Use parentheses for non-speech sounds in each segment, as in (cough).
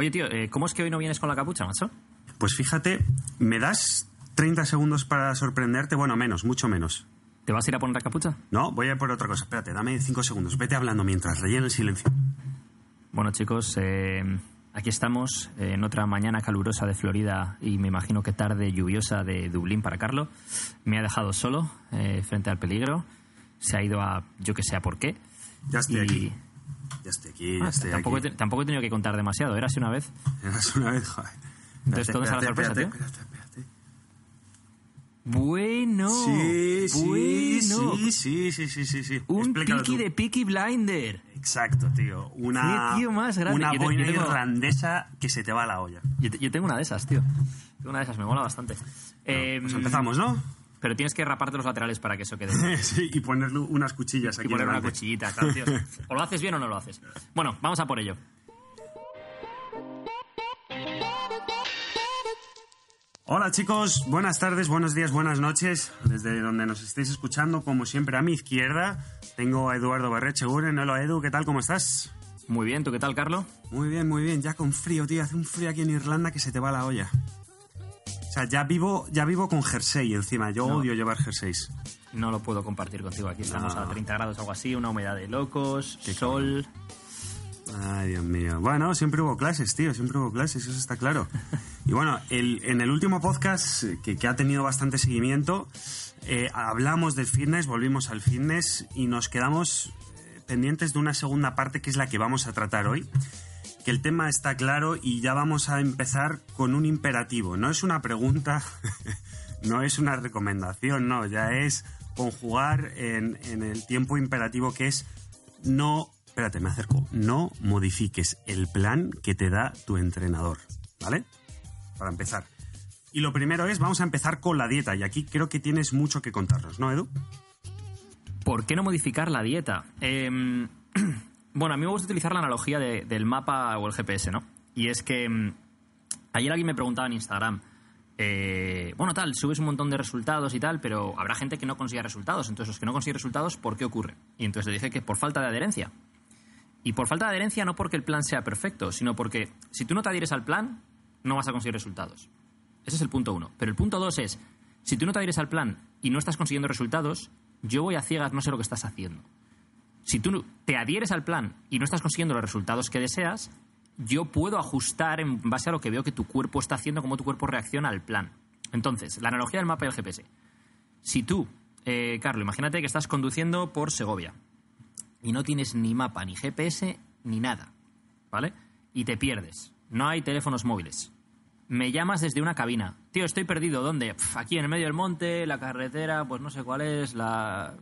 Oye, tío, eh, ¿cómo es que hoy no vienes con la capucha, macho? Pues fíjate, ¿me das 30 segundos para sorprenderte? Bueno, menos, mucho menos. ¿Te vas a ir a poner la capucha? No, voy a ir por otra cosa. Espérate, dame 5 segundos. Vete hablando mientras, rellena el silencio. Bueno, chicos, eh, aquí estamos eh, en otra mañana calurosa de Florida y me imagino que tarde lluviosa de Dublín para Carlo. Me ha dejado solo frente al peligro. Se ha ido a yo que sé por qué. Ya estoy aquí ya estoy aquí, ya ah, estoy tampoco aquí. tampoco he tenido que contar demasiado, eras una vez. (laughs) Eras una vez, joder. Entonces, ¿dónde está la sorpresa, espérate, tío? Espérate, espérate. Bueno, sí, Sí, sí, sí, sí, sí, Un piqui de piqui Blinder. Exacto, tío. Una, tío más grande? una yo boina irlandesa que se te va a la olla. Yo, tengo una de esas, tío. Tengo una de esas, me mola bastante. pues em, empezamos, ¿no? Pero tienes que raparte los laterales para que eso quede. (laughs) sí, y ponerle unas cuchillas aquí. Y ponerle una cuchillita, (laughs) O lo haces bien o no lo haces. Bueno, vamos a por ello. Hola chicos, buenas tardes, buenos días, buenas noches. Desde donde nos estéis escuchando, como siempre, a mi izquierda tengo a Eduardo Barrecheguren. Hola Edu, ¿qué tal? ¿Cómo estás? Muy bien, ¿tú qué tal, Carlos? Muy bien, muy bien, ya con frío, tío. Hace un frío aquí en Irlanda que se te va la olla. O sea, ya vivo, ya vivo con jersey encima. Yo odio llevar jerseys. No lo puedo compartir contigo. Aquí estamos a 30 grados, algo así, una humedad de locos, Qué sol. Ay, Dios mío. Bueno, siempre hubo clases, tío, siempre hubo clases, eso está claro. y bueno, en el último podcast, que, ha tenido bastante seguimiento, eh, hablamos del fitness, volvimos al fitness y nos quedamos eh, pendientes de una segunda parte que es la que vamos a tratar hoy el tema está claro y ya vamos a empezar con un imperativo. No es una pregunta, (laughs) no es una recomendación, no, ya es conjugar en, el tiempo imperativo que es no, espérate, me acerco, no modifiques el plan que te da tu entrenador, ¿vale? Para empezar. Y lo primero es, vamos a empezar con la dieta. Y aquí creo que tienes mucho que contarnos, ¿no, Edu? ¿Por qué no modificar la dieta? Eh, (clears throat) Bueno, a mí me gusta utilizar la analogía del mapa o el GPS, ¿no? Y es que mm, ayer alguien me preguntaba en Instagram, eh, bueno, tal, subes un montón de resultados y tal, pero habrá gente que no consigue resultados. Entonces, los que no consiguen resultados, ¿por qué ocurre? Y entonces le dije que por falta de adherencia. Y por falta de adherencia no porque el plan sea perfecto, sino porque si tú no te adhieres al plan, no vas a conseguir resultados. Ese es el punto uno. Pero el punto dos es, si tú no te adhieres al plan y no estás consiguiendo resultados, yo voy a ciegas, no sé lo que estás haciendo si tú te adhieres al plan y no estás consiguiendo los resultados que deseas, yo puedo ajustar en base a lo que veo que tu cuerpo está haciendo, cómo tu cuerpo reacciona al plan. Entonces, la analogía del mapa y el GPS. Si tú, eh, Carlos, imagínate que estás conduciendo por Segovia y no tienes ni mapa, ni GPS, ni nada, ¿vale? Y te pierdes. No hay teléfonos móviles. Me llamas desde una cabina. Tío, estoy perdido. ¿Dónde? aquí en el medio del monte, la carretera, pues no sé cuál es, la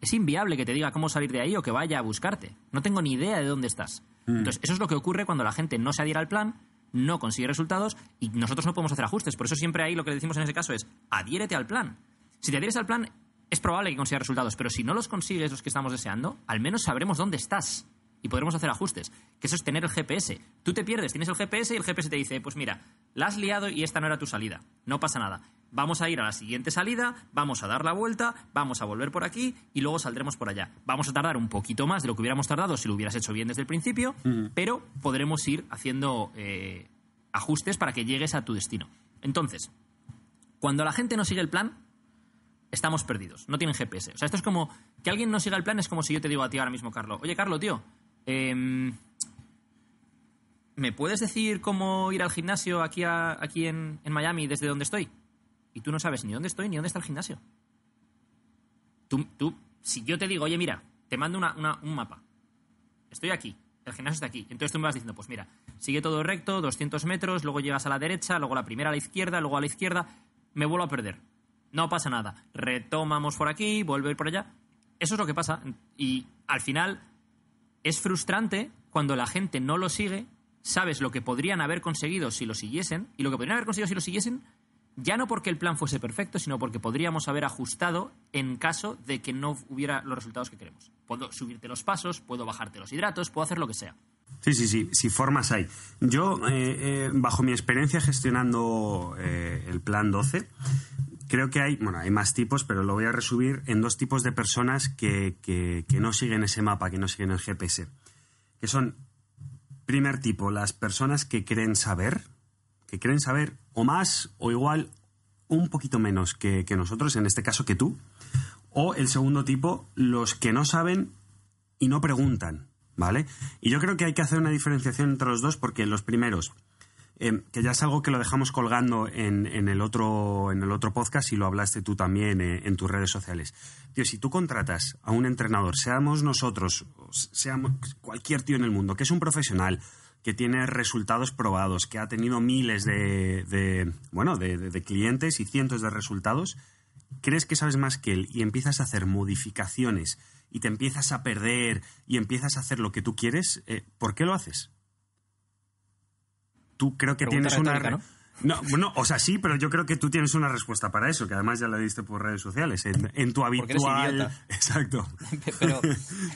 es inviable que te diga cómo salir de ahí o que vaya a buscarte. No tengo ni idea de dónde estás. Mm. Entonces, eso es lo que ocurre cuando la gente no se adhiera al plan, no consigue resultados y nosotros no podemos hacer ajustes. Por eso siempre ahí lo que decimos en ese caso es, adhiérete al plan. Si te adhieres al plan, es probable que consigas resultados, pero si no los consigues los que estamos deseando, al menos sabremos dónde estás y podremos hacer ajustes. Que eso es tener el GPS. Tú te pierdes, tienes el GPS y el GPS te dice, pues mira, la has liado y esta no era tu salida. No pasa nada. Vamos a ir a la siguiente salida, vamos a dar la vuelta, vamos a volver por aquí y luego saldremos por allá. Vamos a tardar un poquito más de lo que hubiéramos tardado si lo hubieras hecho bien desde el principio, mm. pero podremos ir haciendo eh, ajustes para que llegues a tu destino. Entonces, cuando la gente no sigue el plan, estamos perdidos, no tienen GPS. O sea, esto es como que alguien no siga el plan, es como si yo te digo a ti ahora mismo, Carlos, oye, Carlos, tío, Em, ¿Me puedes decir cómo ir al gimnasio aquí, aquí en, Miami desde donde estoy? Y tú no sabes ni dónde estoy ni dónde está el gimnasio. Tú, si yo te digo, oye, mira, te mando un mapa. Estoy aquí, el gimnasio está aquí. Entonces tú me vas diciendo, pues mira, sigue todo recto, 200 metros, luego llegas a la derecha, luego la primera a la izquierda, luego a la izquierda, me vuelvo a perder. No pasa nada. Retomamos por aquí, vuelvo a ir por allá. Eso es lo que pasa. Y al final es frustrante cuando la gente no lo sigue, sabes lo que podrían haber conseguido si lo siguiesen, y lo que podrían haber conseguido si lo siguiesen, ya no porque el plan fuese perfecto, sino porque podríamos haber ajustado en caso de que no hubiera los resultados que queremos. Puedo subirte los pasos, puedo bajarte los hidratos, puedo hacer lo que sea. Sí, sí, sí, si formas hay. Yo, eh, eh, bajo mi experiencia gestionando eh, el Plan 12, creo que hay, bueno, hay más tipos, pero lo voy a resumir en dos tipos de personas que, no siguen ese mapa, que no siguen el GPS. Que son, primer tipo, las personas que creen saber, que creen saber o más o igual un poquito menos que, que nosotros, en este caso que tú. O el segundo tipo, los que no saben y no preguntan, ¿vale? Y yo creo que hay que hacer una diferenciación entre los dos porque los primeros Em, que ya es algo que lo dejamos colgando en, el, otro, en el otro podcast y lo hablaste tú también eh, en tus redes sociales. Tío, si tú contratas a un entrenador, seamos nosotros, seamos cualquier tío en el mundo, que es un profesional, que tiene resultados probados, que ha tenido miles de, bueno, de, clientes y cientos de resultados, crees que sabes más que él y empiezas a hacer modificaciones y te empiezas a perder y empiezas a hacer lo que tú quieres, eh, ¿por qué lo haces? tú creo que tienes una... ¿no? No, bueno, o sea, sí, pero yo creo que tú tienes una respuesta para eso, que además ya la diste por redes sociales, en, tu habitual... (laughs) Exacto. (laughs) pero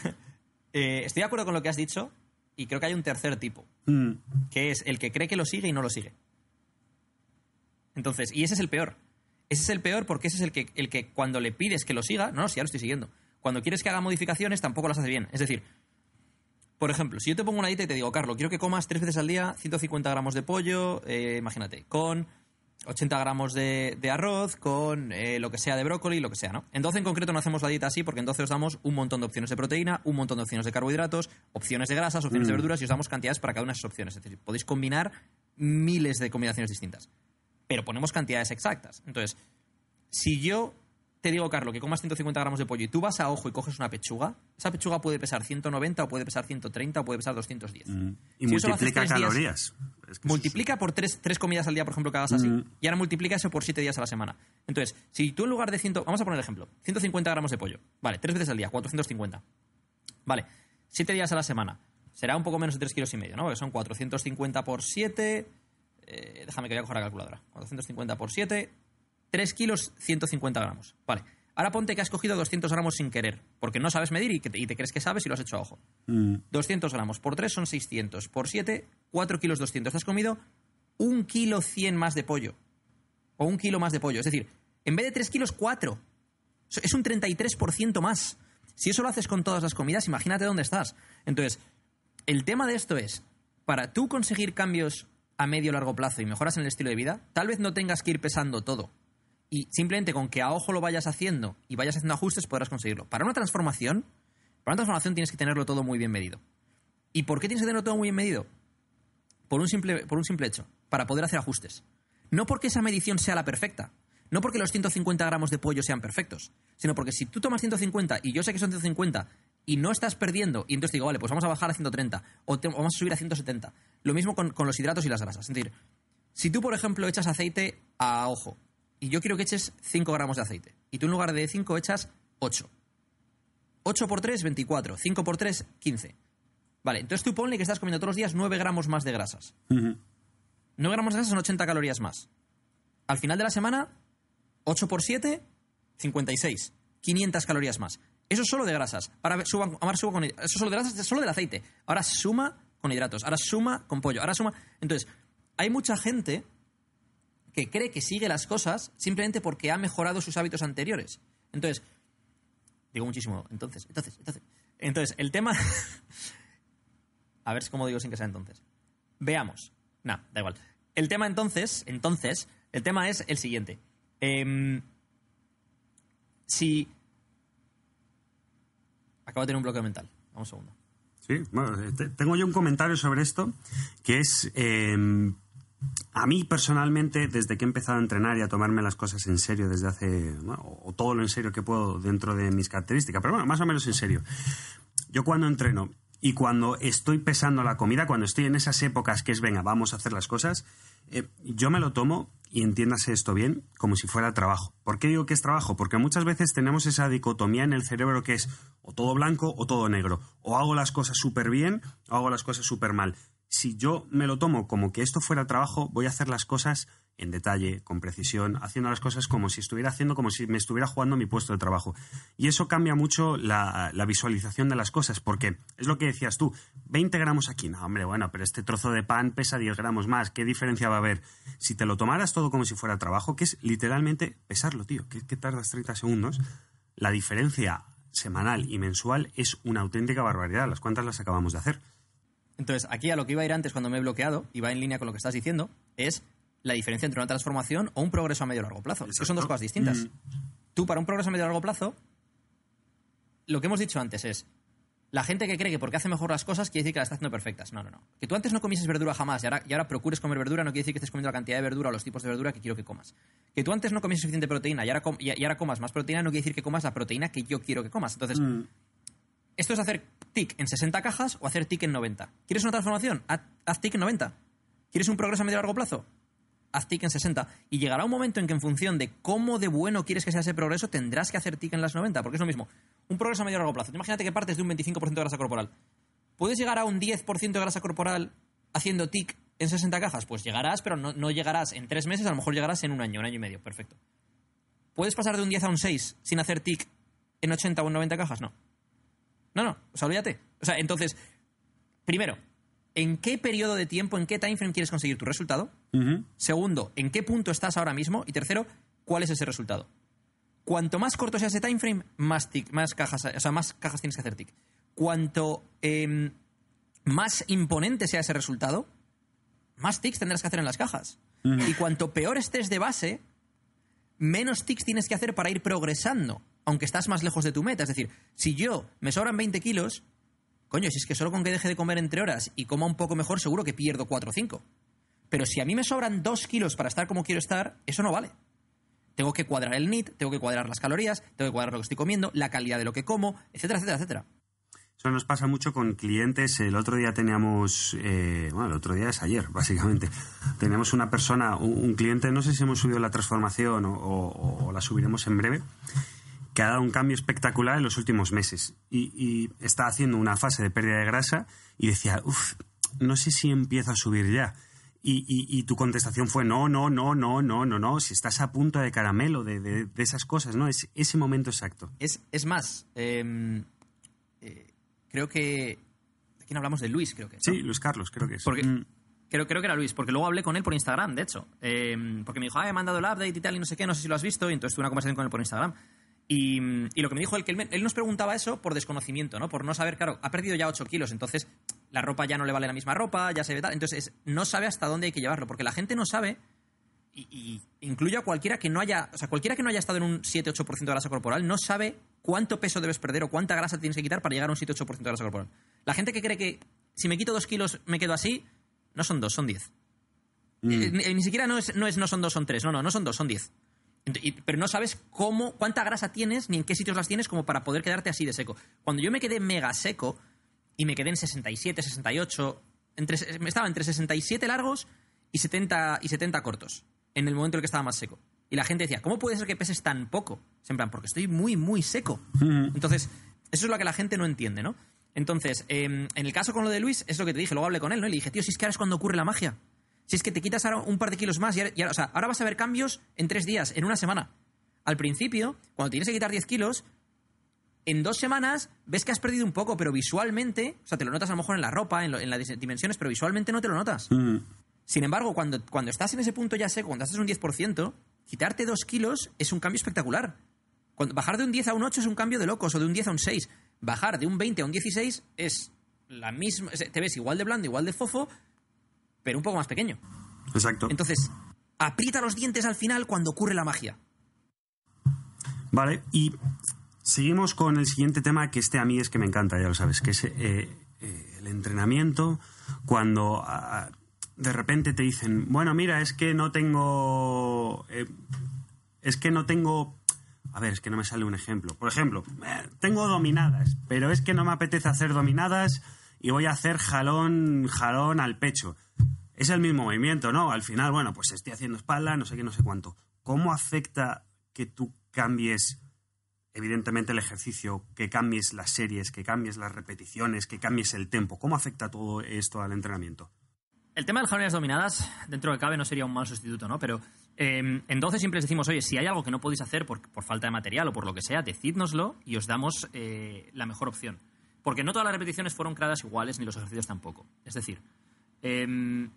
(laughs) eh, estoy de acuerdo con lo que has dicho y creo que hay un tercer tipo, mm. que es el que cree que lo sigue y no lo sigue. Entonces, y ese es el peor. Ese es el peor porque ese es el que, el que cuando le pides que lo siga, no, no, si ya lo estoy siguiendo. Cuando quieres que haga modificaciones, tampoco las hace bien. Es decir, por ejemplo, si yo te pongo una dieta y te digo, Carlos, quiero que comas tres veces al día 150 gramos de pollo, eh, imagínate, con 80 gramos de, arroz, con eh, lo que sea de brócoli, lo que sea, ¿no? Entonces, en concreto, no hacemos la dieta así porque entonces os damos un montón de opciones de proteína, un montón de opciones de carbohidratos, opciones de grasas, opciones de mm. verduras y os damos cantidades para cada una de esas opciones. Es decir, podéis combinar miles de combinaciones distintas. Pero ponemos cantidades exactas. Entonces, si yo te digo, Carlos, que comas 150 gramos de pollo y tú vas a ojo y coges una pechuga, esa pechuga puede pesar 190 o puede pesar 130 o puede pesar 210. Mm. Y multiplica calorías. multiplica por tres, comidas al día, por ejemplo, que hagas así. Mm. Y ahora multiplica eso por siete días a la semana. Entonces, si tú en lugar de 100, vamos a poner el ejemplo, 150 gramos de pollo, vale, tres veces al día, 450. Vale, siete días a la semana. Será un poco menos de 3 kilos y medio, ¿no? Porque son 450 por 7. Eh, déjame que voy a coger la calculadora. 450 por 7, 3 kilos 150 gramos. Vale. Ahora ponte que has cogido 200 gramos sin querer, porque no sabes medir y, te, crees que sabes y lo has hecho a ojo. 200 mm. gramos por 3 son 600, por 7, 4 kilos 200. has comido un kilo 100 más de pollo. O un kilo más de pollo. Es decir, en vez de 3 kilos, 4. Es un 33% más. Si eso lo haces con todas las comidas, imagínate dónde estás. Entonces, el tema de esto es, para tú conseguir cambios a medio largo plazo y mejoras en el estilo de vida, tal vez no tengas que ir pesando todo. Y simplemente con que a ojo lo vayas haciendo y vayas haciendo ajustes podrás conseguirlo. Para una transformación, para una transformación tienes que tenerlo todo muy bien medido. ¿Y por qué tienes que tenerlo todo muy bien medido? Por un simple, hecho, para poder hacer ajustes. No porque esa medición sea la perfecta, no porque los 150 gramos de pollo sean perfectos, sino porque si tú tomas 150 y yo sé que son 150 y no estás perdiendo, y entonces digo, vale, pues vamos a bajar a 130 o, o vamos a subir a 170. Lo mismo con, con, los hidratos y las grasas. Es decir, si tú, por ejemplo, echas aceite a ojo y yo quiero que eches 5 gramos de aceite. Y tú en lugar de 5 echas 8. 8 por 3, 24. 5 por 3, 15. Vale, entonces tú ponle que estás comiendo todos los días 9 gramos más de grasas. 9 gramos de grasas son 80 calorías más. Al final de la semana, 8 por 7, 56. 500 calorías más. Eso es solo de grasas. Ahora suban, con, eso solo de grasas, es solo del aceite. Ahora suma con hidratos, ahora suma con pollo, ahora suma. Entonces, hay mucha gente que cree que sigue las cosas simplemente porque ha mejorado sus hábitos anteriores. Entonces, digo muchísimo, entonces, entonces, entonces. Entonces, el tema... (laughs) a ver cómo digo sin que sea entonces. Veamos. Nah, da igual. El tema entonces, entonces, el tema es el siguiente. Em, si... Acabo de tener un bloqueo mental. Vamos un segundo. Sí, bueno, tengo yo un comentario sobre esto, que es em, a mí personalmente, desde que he empezado a entrenar y a tomarme las cosas en serio, desde hace, bueno, o todo lo en serio que puedo dentro de mis características, pero bueno, más o menos en serio, yo cuando entreno y cuando estoy pesando la comida, cuando estoy en esas épocas que es, venga, vamos a hacer las cosas, eh, yo me lo tomo, y entiéndase esto bien, como si fuera trabajo. ¿Por qué digo que es trabajo? Porque muchas veces tenemos esa dicotomía en el cerebro que es o todo blanco o todo negro, o hago las cosas súper bien o hago las cosas súper mal si yo me lo tomo como que esto fuera trabajo, voy a hacer las cosas en detalle, con precisión, haciendo las cosas como si estuviera haciendo, como si me estuviera jugando mi puesto de trabajo. Y eso cambia mucho la, visualización de las cosas, porque es lo que decías tú, 20 gramos aquí, no, hombre, bueno, pero este trozo de pan pesa 10 gramos más, ¿qué diferencia va a haber? Si te lo tomaras todo como si fuera trabajo, que es literalmente pesarlo, tío, que, que tardas 30 segundos, la diferencia semanal y mensual es una auténtica barbaridad, las cuantas las acabamos de hacer. Entonces, aquí a lo que iba a ir antes cuando me he bloqueado, y va en línea con lo que estás diciendo, es la diferencia entre una transformación o un progreso a medio largo plazo. son dos cosas distintas. Mm. Tú, para un progreso a medio largo plazo, lo que hemos dicho antes es. La gente que cree que porque hace mejor las cosas quiere decir que las está haciendo perfectas. No, no, no. Que tú antes no comieses verdura jamás y ahora, y ahora procures comer verdura no quiere decir que estés comiendo la cantidad de verdura o los tipos de verdura que quiero que comas. Que tú antes no comieses suficiente proteína y ahora, y ahora comas más proteína no quiere decir que comas la proteína que yo quiero que comas. Entonces, mm. Esto es hacer tic en 60 cajas o hacer tic en 90. ¿Quieres una transformación? Haz, tic en 90. ¿Quieres un progreso a medio largo plazo? Haz tic en 60. Y llegará un momento en que en función de cómo de bueno quieres que sea ese progreso, tendrás que hacer tic en las 90, porque es lo mismo. Un progreso a medio largo plazo. Imagínate que partes de un 25% de grasa corporal. ¿Puedes llegar a un 10% de grasa corporal haciendo tic en 60 cajas? Pues llegarás, pero no, llegarás en tres meses, a lo mejor llegarás en un año, un año y medio. Perfecto. ¿Puedes pasar de un 10 a un 6 sin hacer tic en 80 o en 90 cajas? No. No, no, o sea, olvídate. O sea, entonces, primero, ¿en qué periodo de tiempo, en qué time frame quieres conseguir tu resultado? Segundo, ¿en qué punto estás ahora mismo? Y tercero, ¿cuál es ese resultado? Cuanto más corto sea ese time frame, más, tics, más, cajas, o sea, más cajas tienes que hacer tick. Cuanto em, más imponente sea ese resultado, más tics tendrás que hacer en las cajas. Y cuanto peor estés de base, menos tics tienes que hacer para ir progresando aunque estás más lejos de tu meta. Es decir, si yo me sobran 20 kilos, coño, si es que solo con que deje de comer entre horas y coma un poco mejor, seguro que pierdo 4 o 5. Pero si a mí me sobran 2 kilos para estar como quiero estar, eso no vale. Tengo que cuadrar el NIT, tengo que cuadrar las calorías, tengo que cuadrar lo que estoy comiendo, la calidad de lo que como, etcétera, etcétera, etcétera. Eso nos pasa mucho con clientes. El otro día teníamos, eh, bueno, el otro día es ayer, básicamente. (laughs) Teníamos una persona, un, cliente, no sé si hemos subido la transformación o la subiremos en breve, que ha dado un cambio espectacular en los últimos meses y, estaba está haciendo una fase de pérdida de grasa y decía, uff, no sé si empiezo a subir ya. Y, tu contestación fue no, no, no, no, no, no, no, si estás a punto de caramelo, de, esas cosas, ¿no? Es ese momento exacto. Es, más, em, eh, creo que... ¿De quién hablamos? De Luis, creo que. Sí, Luis Carlos, creo que es. Porque, mm. creo, creo que era Luis, porque luego hablé con él por Instagram, de hecho. Em, porque me dijo, ah, he mandado el update y tal, y no sé qué, no sé si lo has visto, y entonces tuve una conversación con él por Instagram. Y, lo que me dijo él, que él, nos preguntaba eso por desconocimiento, ¿no? Por no saber, claro, ha perdido ya 8 kilos, entonces la ropa ya no le vale la misma ropa, ya se ve tal. Entonces, no sabe hasta dónde hay que llevarlo, porque la gente no sabe, y, incluyo a cualquiera que no haya, o sea, cualquiera que no haya estado en un 7-8% de grasa corporal, no sabe cuánto peso debes perder o cuánta grasa tienes que quitar para llegar a un 7-8% de grasa corporal. La gente que cree que si me quito 2 kilos me quedo así, no son 2, son 10. Mm. Eh, eh, ni, siquiera no es, no es no son 2, son 3, no, no, no son 2, son 10 pero no sabes cómo, cuánta grasa tienes ni en qué sitios las tienes como para poder quedarte así de seco. Cuando yo me quedé mega seco y me quedé en 67, 68, entre, estaba entre 67 largos y 70, y 70 cortos en el momento en el que estaba más seco. Y la gente decía, ¿cómo puede ser que peses tan poco? En porque estoy muy, muy seco. Entonces, eso es lo que la gente no entiende, ¿no? Entonces, em, en el caso con lo de Luis, es lo que te dije, luego hablé con él, ¿no? le dije, tío, si es que ahora es cuando ocurre la magia. Si es que te quitas ahora un par de kilos más y, ahora, vas a ver cambios en tres días, en una semana. Al principio, cuando tienes que quitar 10 kilos, en dos semanas ves que has perdido un poco, pero visualmente, o sea, te lo notas a lo mejor en la ropa, en, las dimensiones, pero visualmente no te lo notas. Mm. Sin embargo, cuando, cuando estás en ese punto ya sé, cuando haces un 10%, quitarte dos kilos es un cambio espectacular. bajar de un 10 a un 8 es un cambio de locos, o de un 10 a un 6. Bajar de un 20 a un 16 es la misma. Te ves igual de blando, igual de fofo, pero un poco más pequeño. Exacto. Entonces, aprieta los dientes al final cuando ocurre la magia. Vale, y seguimos con el siguiente tema que este a mí es que me encanta, ya lo sabes, que es eh, eh, el entrenamiento cuando... de repente te dicen, bueno, mira, es que no tengo. Eh, es que no tengo. A ver, es que no me sale un ejemplo. Por ejemplo, tengo dominadas, pero es que no me apetece hacer dominadas y voy a hacer jalón, jalón al pecho. Es el mismo movimiento, ¿no? Al final, bueno, pues estoy haciendo espalda, no sé qué, no sé cuánto. ¿Cómo afecta que tú cambies, evidentemente, el ejercicio, que cambies las series, que cambies las repeticiones, que cambies el tempo? ¿Cómo afecta todo esto al entrenamiento? El tema de las jalones dominadas, dentro de cabe, no sería un mal sustituto, ¿no? Pero em, entonces siempre les decimos, oye, si hay algo que no podéis hacer por, falta de material o por lo que sea, decídnoslo y os damos eh, la mejor opción. Porque no todas las repeticiones fueron creadas iguales, ni los ejercicios tampoco. Es decir, em,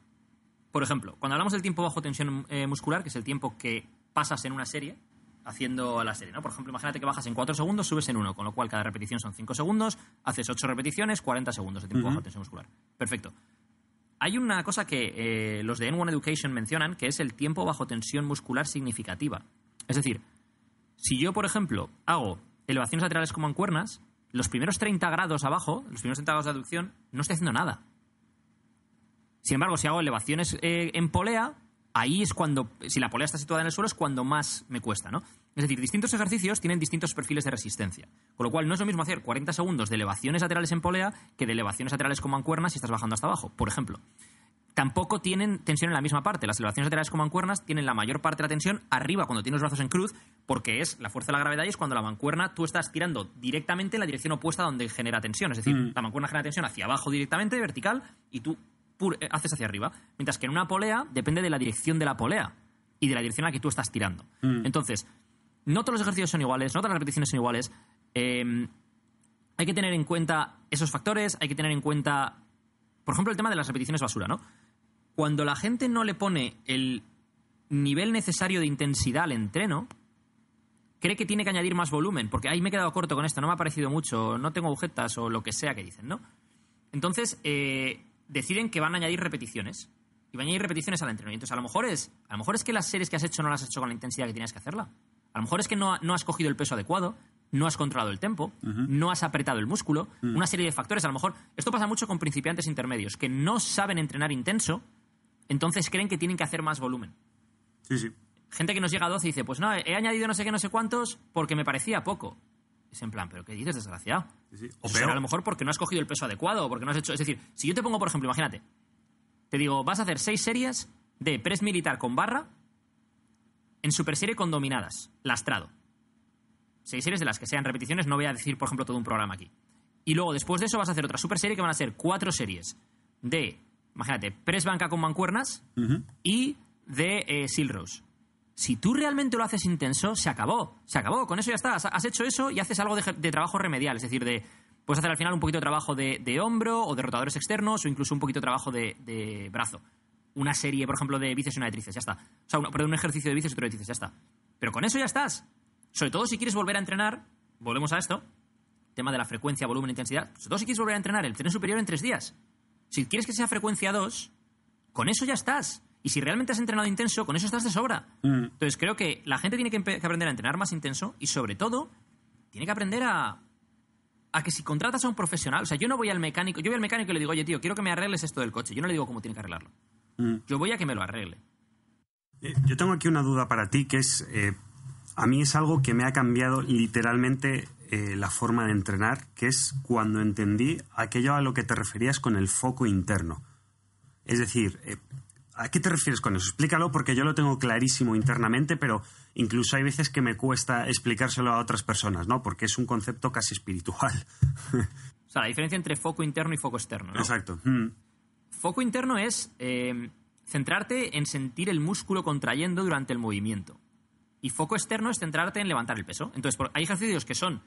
por ejemplo, cuando hablamos del tiempo bajo tensión eh, muscular, que es el tiempo que pasas en una serie, haciendo la serie, ¿no? Por ejemplo, imagínate que bajas en 4 segundos, subes en 1, con lo cual cada repetición son 5 segundos, haces 8 repeticiones, 40 segundos de tiempo bajo tensión muscular. Perfecto. Hay una cosa que eh, los de N1 Education mencionan, que es el tiempo bajo tensión muscular significativa. Es decir, si yo, por ejemplo, hago elevaciones laterales como en cuernas, los primeros 30 grados abajo, los primeros 30 grados de aducción, no estoy haciendo nada. Sin embargo, si hago elevaciones eh, en polea, ahí es cuando, si la polea está situada en el suelo, es cuando más me cuesta, ¿no? Es decir, distintos ejercicios tienen distintos perfiles de resistencia. Con lo cual, no es lo mismo hacer 40 segundos de elevaciones laterales en polea que de elevaciones laterales con mancuernas si estás bajando hasta abajo, por ejemplo tampoco tienen tensión en la misma parte. Las elevaciones laterales con mancuernas tienen la mayor parte de la tensión arriba cuando tienes los brazos en cruz, porque es la fuerza de la gravedad y es cuando la mancuerna tú estás tirando directamente en la dirección opuesta donde genera tensión. Es decir, mm. la mancuerna genera tensión hacia abajo directamente, vertical, y tú eh, haces hacia arriba. Mientras que en una polea depende de la dirección de la polea y de la dirección a la que tú estás tirando. Mm. Entonces, no todos los ejercicios son iguales, no todas las repeticiones son iguales. Em, hay que tener en cuenta esos factores, hay que tener en cuenta, por ejemplo, el tema de las repeticiones basura, ¿no? cuando la gente no le pone el nivel necesario de intensidad al entreno, cree que tiene que añadir más volumen, porque ahí me he quedado corto con esto, no me ha parecido mucho, no tengo agujetas o lo que sea que dicen, ¿no? Entonces, eh, deciden que van a añadir repeticiones. Y van a añadir repeticiones al entrenamiento. entonces, a lo mejor es, a lo mejor es que las series que has hecho no las has hecho con la intensidad que tienes que hacerla. A lo mejor es que no, has cogido el peso adecuado, no has controlado el tempo, no has apretado el músculo, mm. una serie de factores. A lo mejor, esto pasa mucho con principiantes intermedios, que no saben entrenar intenso, entonces creen que tienen que hacer más volumen. Sí, sí. Gente que nos llega a 12 y dice, pues no, he añadido no sé qué, no sé cuántos porque me parecía poco. Es en plan, ¿pero qué dices, desgraciado? Sí, sí. O a lo mejor porque no has cogido el peso adecuado, porque no has hecho... Es decir, si yo te pongo, por ejemplo, imagínate, te digo, vas a hacer seis series de press militar con barra en super serie con dominadas, lastrado. Seis series de las que sean repeticiones, no voy a decir, por ejemplo, todo un programa aquí. Y luego, después de eso, vas a hacer otra super serie que van a ser cuatro series de imagínate, press banca con mancuernas y de eh, Silrose. Si tú realmente lo haces intenso, se acabó. Se acabó. Con eso ya estás, Has hecho eso y haces algo de, trabajo remedial. Es decir, de, puedes hacer al final un poquito de trabajo de, hombro o de rotadores externos o incluso un poquito de trabajo de, brazo. Una serie, por ejemplo, de bíceps y una de tríceps. Ya está. O sea, un, un ejercicio de bíceps y otro de tríceps. Ya está. Pero con eso ya estás. Sobre todo si quieres volver a entrenar, volvemos a esto, tema de la frecuencia, volumen, intensidad. Sobre todo si quieres volver a entrenar el tren superior en tres días. Si quieres que sea frecuencia 2, con eso ya estás. Y si realmente has entrenado intenso, con eso estás de sobra. Mm. Entonces creo que la gente tiene que, aprender a entrenar más intenso y sobre todo tiene que aprender a, que si contratas a un profesional, o sea, yo no voy al mecánico, yo voy al mecánico y le digo, oye tío, quiero que me arregles esto del coche. Yo no le digo cómo tiene que arreglarlo. Mm. Yo voy a que me lo arregle. Eh, yo tengo aquí una duda para ti que es, eh, a mí es algo que me ha cambiado literalmente eh, la forma de entrenar, que es cuando entendí aquello a lo que te referías con el foco interno. Es decir, eh, ¿a qué te refieres con eso? Explícalo porque yo lo tengo clarísimo internamente, pero incluso hay veces que me cuesta explicárselo a otras personas, ¿no? Porque es un concepto casi espiritual. (laughs) o sea, la diferencia entre foco interno y foco externo. ¿no? Exacto. Mm. Foco interno es eh, centrarte en sentir el músculo contrayendo durante el movimiento. Y foco externo es centrarte en levantar el peso. Entonces, hay ejercicios que son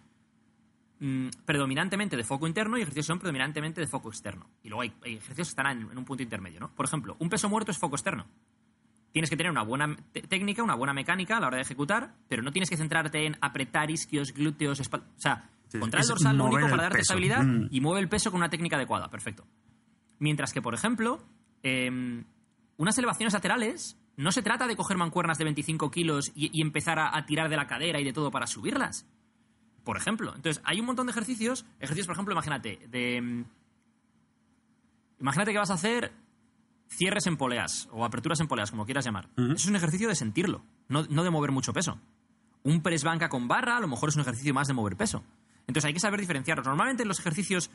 Mm, predominantemente de foco interno y ejercicios son predominantemente de foco externo. Y luego hay, ejercicios que estarán en, un punto intermedio, ¿no? Por ejemplo, un peso muerto es foco externo. Tienes que tener una buena técnica, una buena mecánica a la hora de ejecutar, pero no tienes que centrarte en apretar isquios, glúteos, espalda. O sea, contra el dorsal lo único para darte estabilidad mm. y mueve el peso con una técnica adecuada. Perfecto. Mientras que, por ejemplo, em, unas elevaciones laterales no se trata de coger mancuernas de 25 kilos y, empezar a, tirar de la cadera y de todo para subirlas por ejemplo. Entonces, hay un montón de ejercicios. Ejercicios, por ejemplo, imagínate, de. Mm, imagínate que vas a hacer cierres en poleas o aperturas en poleas, como quieras llamar. Es un ejercicio de sentirlo, no, de mover mucho peso. Un press banca con barra a lo mejor es un ejercicio más de mover peso. Entonces hay que saber diferenciarlos. Normalmente los ejercicios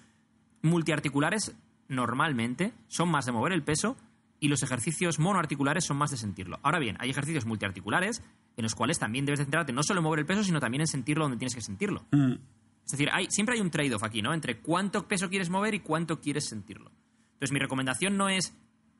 multiarticulares, normalmente, son más de mover el peso y los ejercicios monoarticulares son más de sentirlo. Ahora bien, hay ejercicios multiarticulares en los cuales también debes centrarte no solo en mover el peso, sino también en sentirlo donde tienes que sentirlo. Mm. Es decir, hay, siempre hay un trade-off aquí, ¿no? Entre cuánto peso quieres mover y cuánto quieres sentirlo. Entonces, mi recomendación no es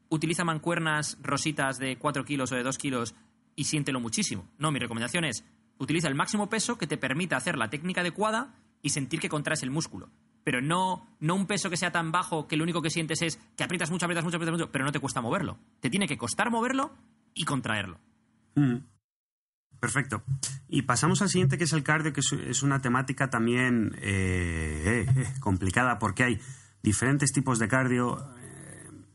utiliza mancuernas rositas de 4 kilos o de 2 kilos y siéntelo muchísimo. No, mi recomendación es utiliza el máximo peso que te permita hacer la técnica adecuada y sentir que contraes el músculo pero no, no un peso que sea tan bajo que lo único que sientes es que aprietas muchas aprietas muchas veces mucho, pero no te cuesta moverlo. Te tiene que costar moverlo y contraerlo. Mm. Perfecto. Y pasamos al siguiente, que es el cardio, que es una temática también eh, eh, eh, complicada, porque hay diferentes tipos de cardio,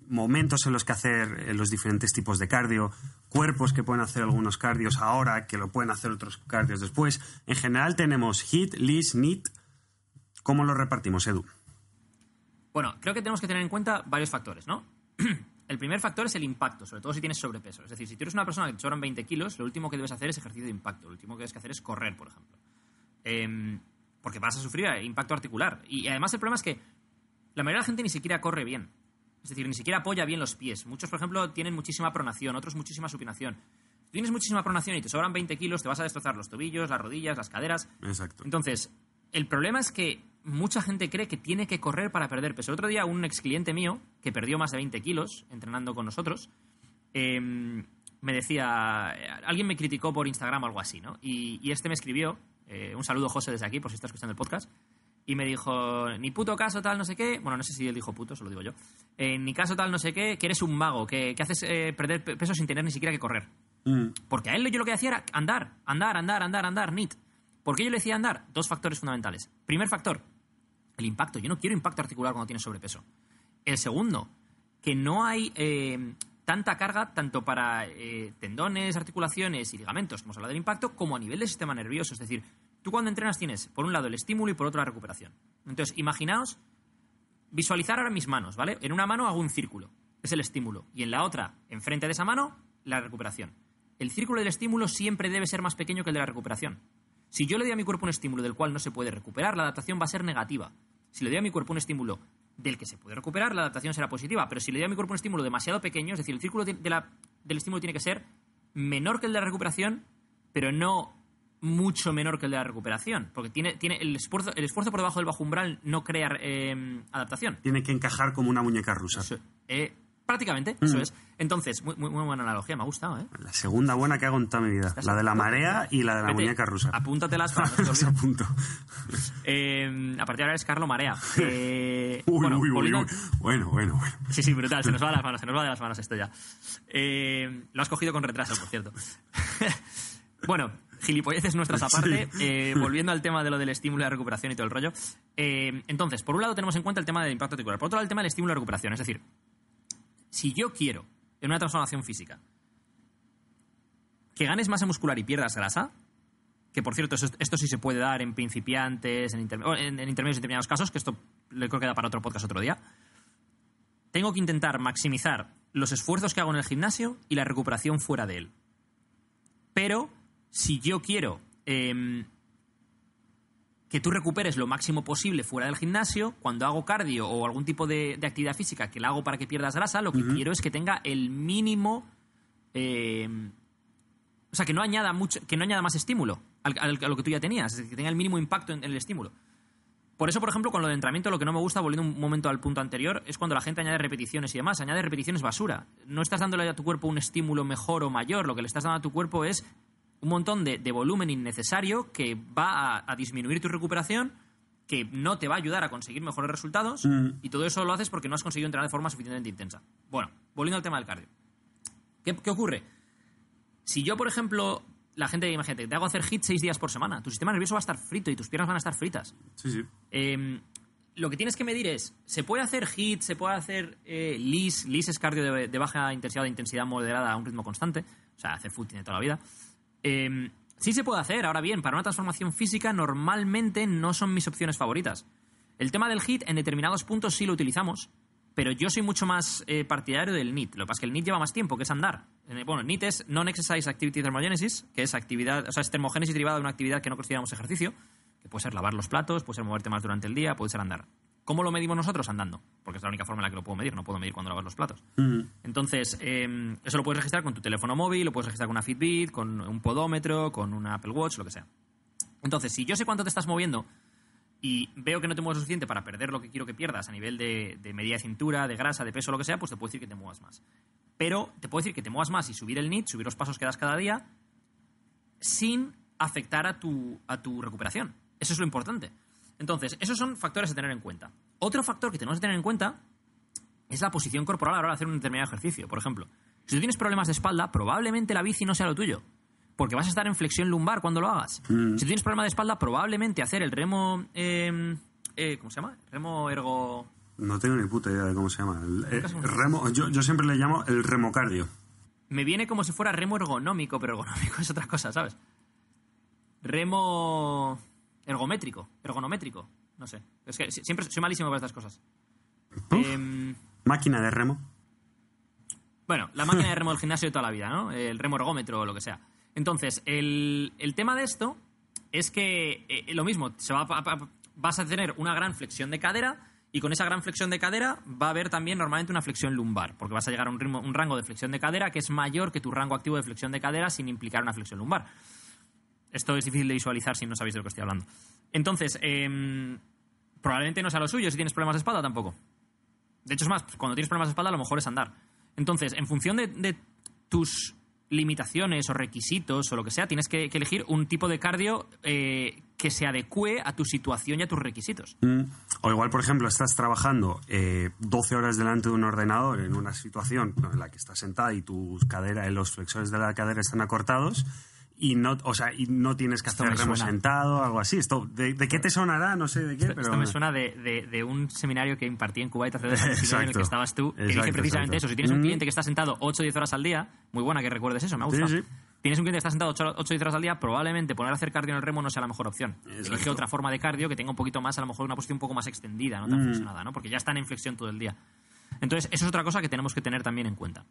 momentos en los que hacer los diferentes tipos de cardio, cuerpos que pueden hacer algunos cardios ahora, que lo pueden hacer otros cardios después. En general tenemos HIT, LIS, NIT, ¿Cómo lo repartimos, Edu? Bueno, creo que tenemos que tener en cuenta varios factores, ¿no? (clears throat) El primer factor es el impacto, sobre todo si tienes sobrepeso. Es decir, si tú eres una persona que te sobran 20 kilos, lo último que debes hacer es ejercicio de impacto. Lo último que debes hacer es correr, por ejemplo. Em, porque vas a sufrir impacto articular. Y, además el problema es que la mayoría de la gente ni siquiera corre bien. Es decir, ni siquiera apoya bien los pies. Muchos, por ejemplo, tienen muchísima pronación, otros muchísima supinación. tienes muchísima pronación y te sobran 20 kilos, te vas a destrozar los tobillos, las rodillas, las caderas. Exacto. Entonces, el problema es que mucha gente cree que tiene que correr para perder peso. El otro día un ex cliente mío, que perdió más de 20 kilos entrenando con nosotros, em, me decía, alguien me criticó por Instagram o algo así, ¿no? Y, este me escribió, eh, un saludo José desde aquí, por si estás escuchando el podcast, y me dijo, ni puto caso tal, no sé qué, bueno, no sé si él dijo puto, se lo digo yo, eh, ni caso tal, no sé qué, que eres un mago, que, haces eh, perder peso sin tener ni siquiera que correr. Mm. Porque a él yo lo que hacía era andar, andar, andar, andar, andar, nit. ¿Por qué yo le decía andar? Dos factores fundamentales. Primer factor, el impacto. Yo no quiero impacto articular cuando tienes sobrepeso. El segundo, que no hay eh, tanta carga tanto para eh, tendones, articulaciones y ligamentos, como hemos del impacto, como a nivel del sistema nervioso. Es decir, tú cuando entrenas tienes, por un lado, el estímulo y por otro, la recuperación. Entonces, imaginaos visualizar ahora mis manos, ¿vale? En una mano hago un círculo, es el estímulo, y en la otra, enfrente de esa mano, la recuperación. El círculo del estímulo siempre debe ser más pequeño que el de la recuperación. Si yo le doy a mi cuerpo un estímulo del cual no se puede recuperar, la adaptación va a ser negativa. Si le doy a mi cuerpo un estímulo del que se puede recuperar, la adaptación será positiva. Pero si le doy a mi cuerpo un estímulo demasiado pequeño, es decir, el círculo del estímulo tiene que ser menor que el de la recuperación, pero no mucho menor que el de la recuperación. Porque tiene, tiene el, esfuerzo, el esfuerzo por debajo del bajo umbral no crea eh, adaptación. Tiene que encajar como una muñeca rusa. Eh, prácticamente, eso mm. es. Entonces, muy, muy, buena analogía, me ha gustado, ¿eh? La segunda buena que hago en toda mi vida. La de la marea y la de la muñeca rusa. Apúntatelas para (laughs) apunto. Eh, a partir de ahora es Carlo Marea. (laughs) Eh, uy, bueno, bueno, bueno, bueno. Sí, sí, brutal. Se nos va de las (laughs) manos, se nos va de las manos esto ya. lo has cogido con retraso, por cierto. bueno, gilipolleces nuestras aparte, volviendo al tema de lo del estímulo de recuperación y todo el rollo. entonces, por un lado tenemos en cuenta el tema del impacto articular, por otro lado el tema del estímulo de recuperación, es decir, si yo quiero, en una transformación física, que ganes masa muscular y pierdas grasa, que por cierto, esto, sí se puede dar en principiantes, en, en, intermedios y determinados casos, que esto le creo que da para otro podcast otro día, tengo que intentar maximizar los esfuerzos que hago en el gimnasio y la recuperación fuera de él. Pero si yo quiero em, que tú recuperes lo máximo posible fuera del gimnasio. Cuando hago cardio o algún tipo de, actividad física que la hago para que pierdas grasa, lo que quiero es que tenga el mínimo. Eh, o sea, que no añada mucho, que no añada más estímulo a lo que tú ya tenías, que tenga el mínimo impacto en, en, el estímulo. Por eso, por ejemplo, con lo de entrenamiento, lo que no me gusta, volviendo un momento al punto anterior, es cuando la gente añade repeticiones y demás. Añade repeticiones basura. No estás dándole a tu cuerpo un estímulo mejor o mayor, lo que le estás dando a tu cuerpo es un montón de, volumen innecesario que va a, disminuir tu recuperación, que no te va a ayudar a conseguir mejores resultados, mm. y todo eso lo haces porque no has conseguido entrenar de forma suficientemente intensa. Bueno, volviendo al tema del cardio. ¿Qué, ocurre? Si yo, por ejemplo, la gente, imagínate, te hago hacer hit seis días por semana, tu sistema nervioso va a estar frito y tus piernas van a estar fritas. Sí, sí. Em, lo que tienes que medir es, ¿se puede hacer hit, se puede hacer eh, LIS es cardio de, baja intensidad, de intensidad moderada a un ritmo constante. O sea, hacer footing de toda la vida. Em, sí se puede hacer, ahora bien, para una transformación física normalmente no son mis opciones favoritas. El tema del hit en determinados puntos sí lo utilizamos, pero yo soy mucho más eh, partidario del NIT. Lo que pasa es que el NIT lleva más tiempo, que es andar. Bueno, el NIT es Non-Exercise Activity Thermogenesis, que es actividad, o sea, es termogénesis derivada de una actividad que no consideramos ejercicio, que puede ser lavar los platos, puede ser moverte más durante el día, puede ser andar. ¿Cómo lo medimos nosotros? Andando, porque es la única forma en la que lo puedo medir, no puedo medir cuando lavas los platos. Mm. Entonces, em, eso lo puedes registrar con tu teléfono móvil, lo puedes registrar con una Fitbit, con un podómetro, con una Apple Watch, lo que sea. Entonces, si yo sé cuánto te estás moviendo y veo que no te mueves suficiente para perder lo que quiero que pierdas a nivel de, de medida de cintura, de grasa, de peso, lo que sea, pues te puedo decir que te muevas más. Pero te puedo decir que te muevas más y subir el NIT, subir los pasos que das cada día, sin afectar a tu, a tu recuperación. Eso es lo importante. Entonces, esos son factores a tener en cuenta. Otro factor que tenemos que tener en cuenta es la posición corporal a la hora de hacer un determinado ejercicio. Por ejemplo, si tú tienes problemas de espalda, probablemente la bici no sea lo tuyo, porque vas a estar en flexión lumbar cuando lo hagas. Si tienes problema de espalda, probablemente hacer el remo... Em, eh, ¿Cómo se llama? Remo ergo... No tengo ni puta idea de cómo se llama. Eh, remo, yo, siempre le llamo el remo cardio. Me viene como si fuera remo ergonómico, pero ergonómico (laughs) es otra cosa, ¿sabes? Remo... Ergométrico, ergonométrico. No sé. Es que siempre soy malísimo con estas cosas. Em, máquina de remo. Bueno, la máquina de remo del gimnasio de toda la vida, ¿no? El remo ergómetro o lo que sea. Entonces, el, tema de esto es que eh, eh, lo mismo, se va vas a tener una gran flexión de cadera y con esa gran flexión de cadera va a haber también normalmente una flexión lumbar, porque vas a llegar a un rango de flexión de cadera que es mayor que tu rango activo de flexión de cadera sin implicar una flexión lumbar. Esto es difícil de visualizar si no sabéis de lo que estoy hablando. Entonces, em, probablemente no sea lo suyo si tienes problemas de espalda tampoco. De hecho, es más, cuando tienes problemas de espalda, a lo mejor es andar. Entonces, en función de, tus limitaciones o requisitos o lo que sea, tienes que, elegir un tipo de cardio eh, que se adecue a tu situación y a tus requisitos. Mm. O igual, por ejemplo, estás trabajando 12 eh, horas delante de un ordenador en una situación en la que estás sentada y tus caderas, los flexores de la cadera están acortados y no, o sea, y no tienes que hacer remo sentado, algo así. Esto, ¿de, qué te sonará? No sé de qué. pero... esto me suena de, un seminario que impartí en Kuwait hace dos años en el que estabas tú, que dije precisamente eso. Si tienes un mm. cliente que está sentado 8 o 10 horas al día, muy buena que recuerdes eso, me gusta. Sí, Tienes un cliente que está sentado 8 o 10 horas al día, probablemente poner a hacer cardio en el remo no sea la mejor opción. Exacto. otra forma de cardio que tenga un poquito más, a lo mejor una posición un poco más extendida, no tan mm. ¿no? Porque ya están en flexión todo el día. Entonces, eso es otra cosa que tenemos que tener también en cuenta.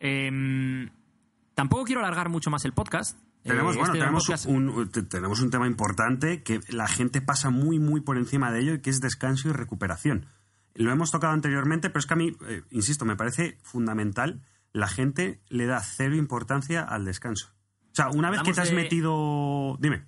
Em, tampoco quiero alargar mucho más el podcast, tenemos, eh, bueno, este tenemos, un, tenemos un tema importante que la gente pasa muy, muy por encima de ello, y que es descanso y recuperación. Lo hemos tocado anteriormente, pero es que a mí, eh, insisto, me parece fundamental. La gente le da cero importancia al descanso. O sea, una vez que te has metido. Dime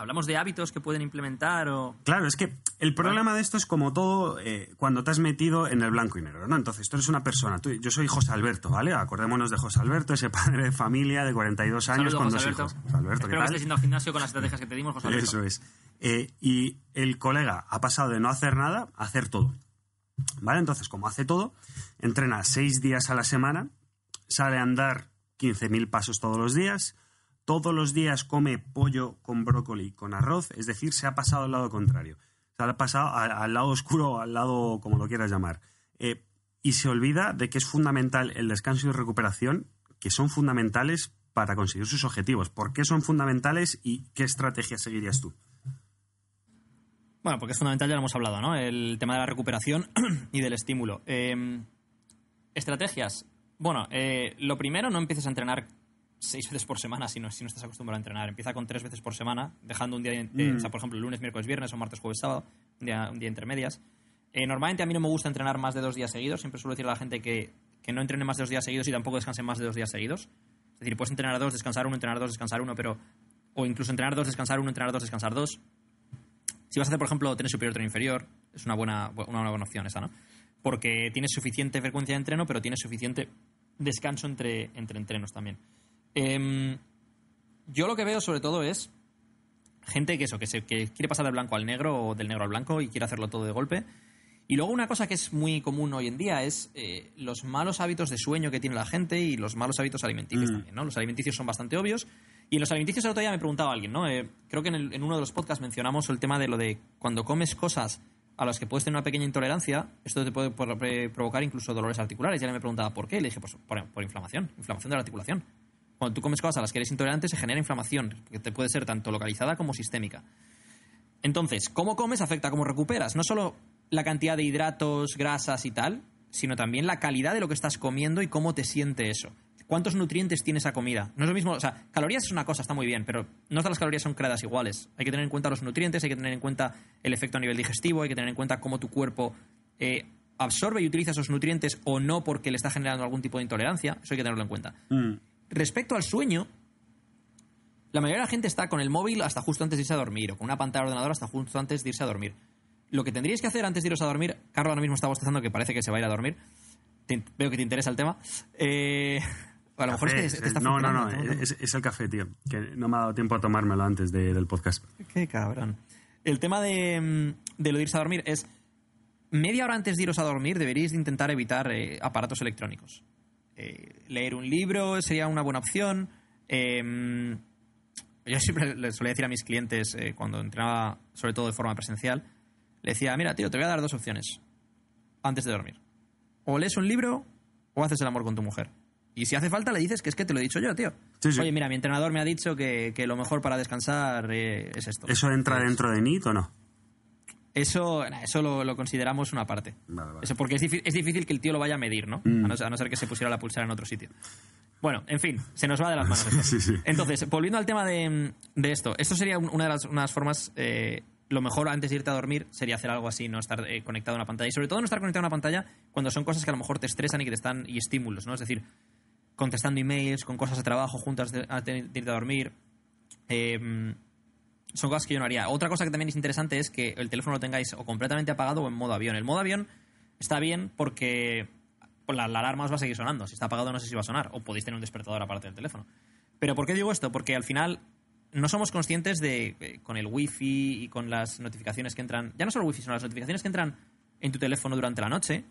hablamos de hábitos que pueden implementar o... Claro, es que el problema de esto es como todo eh, cuando te has metido en el blanco y negro, ¿no? Entonces, tú eres una persona, yo soy José Alberto, ¿vale? Acordémonos de José Alberto, ese padre de familia de 42 años con José hijos. José Alberto, que estés yendo al gimnasio con las estrategias que te dimos, José Alberto. Eso es. Eh, y el colega ha pasado de no hacer nada a hacer todo. ¿Vale? Entonces, como hace todo, entrena seis días a la semana, sale a andar 15.000 pasos todos los días, todos los días come pollo con brócoli, con arroz, es decir, se ha pasado al lado contrario. Se ha pasado al, lado oscuro, al lado como lo quieras llamar. Eh, y se olvida de que es fundamental el descanso y recuperación, que son fundamentales para conseguir sus objetivos. ¿Por qué son fundamentales y qué estrategias seguirías tú? Bueno, porque es fundamental, ya lo hemos hablado, ¿no? El tema de la recuperación (clears throat) y del estímulo. Em, estrategias. Bueno, eh, lo primero, no empieces a entrenar seis veces por semana si no, si no estás acostumbrado a entrenar. Empieza con tres veces por semana, dejando un día, eh, mm. o por ejemplo, lunes, miércoles, viernes o martes, jueves, sábado, un día, un eh, normalmente a mí no me gusta entrenar más de dos días seguidos. Siempre suelo decir a la gente que, no entrene más de dos días seguidos y tampoco descanse más de dos días seguidos. Es decir, puedes entrenar dos, descansar uno, entrenar dos, descansar uno, pero. O incluso entrenar dos, descansar uno, entrenar dos, descansar dos. Si vas a hacer, por ejemplo, tener superior, tren inferior, es una buena, buena opción esa, ¿no? Porque tienes suficiente frecuencia de entreno, pero tienes suficiente descanso entre, entre entrenos también. Em, yo lo que veo sobre todo es gente que eso, que, se, quiere pasar del blanco al negro o del negro al blanco y quiere hacerlo todo de golpe. Y luego una cosa que es muy común hoy en día es eh, los malos hábitos de sueño que tiene la gente y los malos hábitos alimenticios mm. también, ¿no? Los alimenticios son bastante obvios. Y en los alimenticios el otro día me preguntaba alguien, ¿no? Eh, creo que en, uno de los podcasts mencionamos el tema de lo de cuando comes cosas a las que puedes tener una pequeña intolerancia, esto te puede provocar incluso dolores articulares. ya le me preguntaba por qué, y le dije, pues por inflamación, inflamación de la articulación. Cuando tú comes cosas a las que eres intolerante, se genera inflamación, que te puede ser tanto localizada como sistémica. Entonces, cómo comes afecta cómo recuperas. No solo la cantidad de hidratos, grasas y tal, sino también la calidad de lo que estás comiendo y cómo te siente eso. ¿Cuántos nutrientes tiene esa comida? No es lo mismo, o sea, calorías es una cosa, está muy bien, pero no todas las calorías son creadas iguales. Hay que tener en cuenta los nutrientes, hay que tener en cuenta el efecto a nivel digestivo, hay que tener en cuenta cómo tu cuerpo eh, absorbe y utiliza esos nutrientes o no porque le está generando algún tipo de intolerancia. Eso hay que tenerlo en cuenta. Mm. Respecto al sueño, la mayoría de la gente está con el móvil hasta justo antes de irse a dormir, o con una pantalla de ordenador hasta justo antes de irse a dormir. Lo que tendríais que hacer antes de iros a dormir, Carlos ahora mismo está bostezando que parece que se va a ir a dormir. veo que te interesa el tema. Eh, a lo mejor es que eh, No, no, no, eh, es, el café, tío. Que no me ha dado tiempo a tomármelo antes del podcast. Qué cabrón. El tema mm, de, lo de irse a dormir es. Media hora antes de iros a dormir deberíais intentar evitar aparatos electrónicos. Eh, leer un libro sería una buena opción. Em, yo siempre le solía decir a mis clientes eh, cuando entrenaba, sobre todo de forma presencial, le decía, mira, tío, te voy a dar dos opciones antes de dormir. O lees un libro o haces el amor con tu mujer. Y si hace falta, le dices que es que te lo he dicho yo, tío. Oye, mira, mi entrenador me ha dicho que, lo mejor para descansar eh, es esto. ¿Eso entra pues dentro de NIT o no? Eso, eso lo, consideramos una parte. Eso porque es, difícil que el tío lo vaya a medir, mm. ¿no? A, ¿no? ser que se pusiera la pulsera en otro sitio. Bueno, en fin, se nos va de las manos. (laughs) Esto. Entonces, volviendo al tema de, esto, esto sería una de las formas eh, lo mejor antes de irte a dormir sería hacer algo así, no estar eh, conectado a una pantalla. Y sobre todo no estar conectado a una pantalla cuando son cosas que a lo mejor te estresan y que te están. y estímulos, ¿no? Es decir, contestando emails, con cosas de trabajo, juntas antes de irte a dormir. Eh, son cosas que yo no haría. Otra cosa que también es interesante es que el teléfono lo tengáis o completamente apagado o en modo avión. El modo avión está bien porque pues, la, alarma os va a seguir sonando. Si está apagado no sé si va a sonar o podéis tener un despertador aparte del teléfono. Pero ¿por qué digo esto? Porque al final no somos conscientes de, eh, con el wifi y con las notificaciones que entran, ya no solo wifi, sino las notificaciones que entran en tu teléfono durante la noche.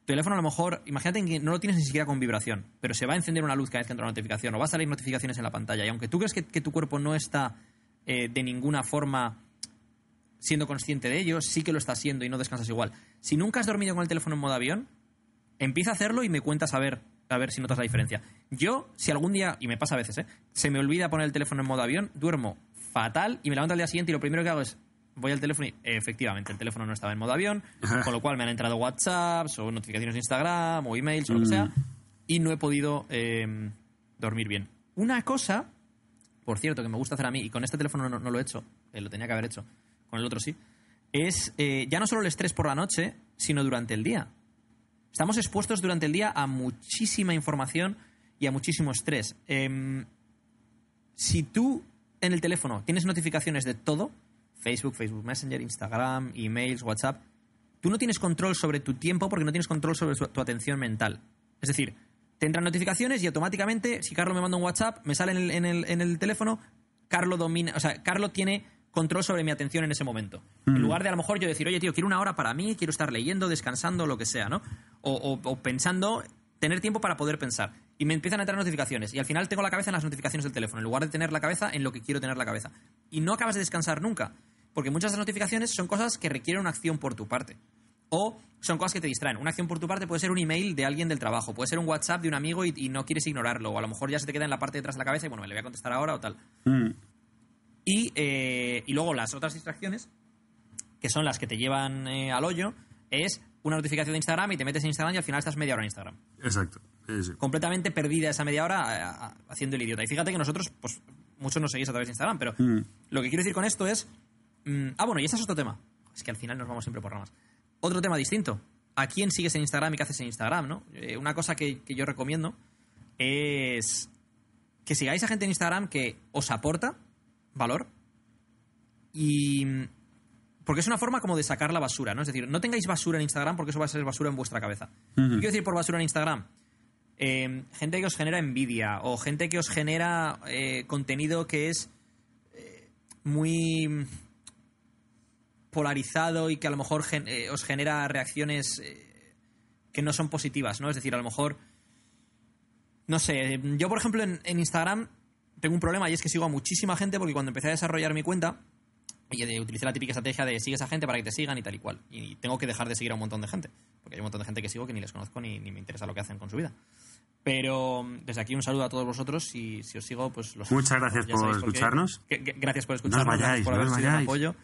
Tu teléfono a lo mejor, imagínate que no lo tienes ni siquiera con vibración, pero se va a encender una luz cada vez que entra una notificación o va a salir notificaciones en la pantalla. Y aunque tú crees que tu cuerpo no está eh, de ninguna forma siendo consciente de ello, sí que lo estás haciendo y no descansas igual. Si nunca has dormido con el teléfono en modo avión, empieza a hacerlo y me cuentas a ver, a ver si notas la diferencia. Yo, si algún día, y me pasa a veces, ¿eh? se me olvida poner el teléfono en modo avión, duermo fatal y me levanto al día siguiente y lo primero que hago es voy al teléfono y efectivamente el teléfono no estaba en modo avión, con lo cual me han entrado WhatsApp o notificaciones de Instagram o emails o lo que mm. sea y no he podido eh, dormir bien. Una cosa por cierto, que me gusta hacer a mí, y con este teléfono no, lo he hecho, eh, lo tenía que haber hecho, con el otro sí, es eh, ya no solo el estrés por la noche, sino durante el día. Estamos expuestos durante el día a muchísima información y a muchísimo estrés. Em, si tú en el teléfono tienes notificaciones de todo, Facebook, Facebook Messenger, Instagram, emails, WhatsApp, tú no tienes control sobre tu tiempo porque no tienes control sobre tu atención mental. Es decir, te entran notificaciones y automáticamente, si Carlos me manda un WhatsApp, me sale en el, teléfono, Carlos domina, o sea, Carlos tiene control sobre mi atención en ese momento. En mm. lugar de a lo mejor yo decir, oye, tío, quiero una hora para mí, quiero estar leyendo, descansando, lo que sea, ¿no? O, o, pensando, tener tiempo para poder pensar. Y me empiezan a entrar notificaciones. Y al final tengo la cabeza en las notificaciones del teléfono, en lugar de tener la cabeza en lo que quiero tener la cabeza. Y no acabas de descansar nunca. Porque muchas de las notificaciones son cosas que requieren una acción por tu parte o son cosas que te distraen. Una acción por tu parte puede ser un email de alguien del trabajo, puede ser un WhatsApp de un amigo y, no quieres ignorarlo, o a lo mejor ya se te queda en la parte de atrás de la cabeza y bueno, me le voy a contestar ahora o tal. Mm. Eh, y, luego las otras distracciones, que son las que te llevan eh, al hoyo, es una notificación de Instagram y te metes en Instagram y al final estás media hora en Instagram. Exacto. Completamente perdida esa media hora haciendo el idiota. Y fíjate que nosotros, pues, muchos nos seguís a través de Instagram, pero mm. lo que quiero decir con esto es. Mm, ah, bueno, y ese es otro tema. Es que al final nos vamos siempre por ramas otro tema distinto. ¿A quién sigues en Instagram y qué haces en Instagram? ¿no? Eh, una cosa que, yo recomiendo es que sigáis a gente en Instagram que os aporta valor y porque es una forma como de sacar la basura, ¿no? Es decir, no tengáis basura en Instagram porque eso va a ser basura en vuestra cabeza. ¿Qué quiero decir por basura en Instagram? Em, gente que os genera envidia o gente que os genera eh, contenido que es eh, muy polarizado y que a lo mejor eh, os genera reacciones eh, que no son positivas, ¿no? Es decir, a lo mejor. No sé, yo por ejemplo en, Instagram tengo un problema y es que sigo a muchísima gente porque cuando empecé a desarrollar mi cuenta y utilicé la típica estrategia de sigues a gente para que te sigan y tal y cual. Y tengo que dejar de seguir a un montón de gente porque hay un montón de gente que sigo que ni les conozco ni, me interesa lo que hacen con su vida. Pero desde aquí un saludo a todos vosotros y si os sigo, pues los. Muchas gracias por, escucharnos. gracias por escucharnos, por no haber apoyo